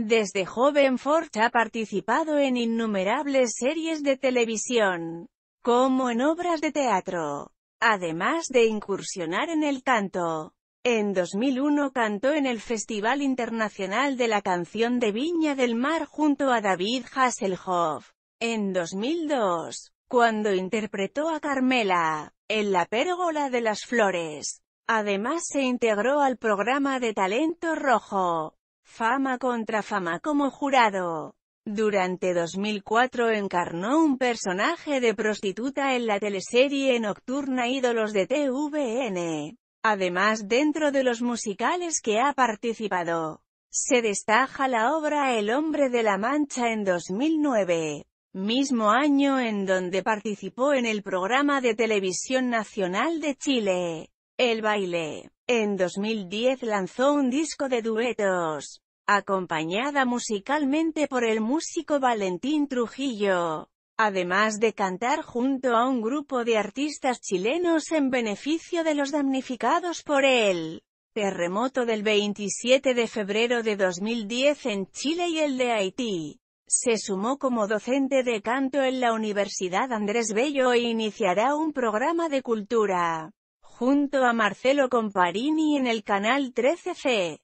Desde joven Forge ha participado en innumerables series de televisión, como en obras de teatro, además de incursionar en el canto. En 2001 cantó en el Festival Internacional de la Canción de Viña del Mar junto a David Hasselhoff. En 2002, cuando interpretó a Carmela, en La Pérgola de las Flores. Además se integró al programa de Talento Rojo. Fama contra fama como jurado. Durante 2004 encarnó un personaje de prostituta en la teleserie nocturna Ídolos de TVN. Además dentro de los musicales que ha participado, se destaja la obra El hombre de la mancha en 2009, mismo año en donde participó en el programa de televisión nacional de Chile. El baile. En 2010 lanzó un disco de duetos, acompañada musicalmente por el músico Valentín Trujillo, además de cantar junto a un grupo de artistas chilenos en beneficio de los damnificados por el terremoto del 27 de febrero de 2010 en Chile y el de Haití. Se sumó como docente de canto en la Universidad Andrés Bello e iniciará un programa de cultura junto a Marcelo Comparini en el canal 13C.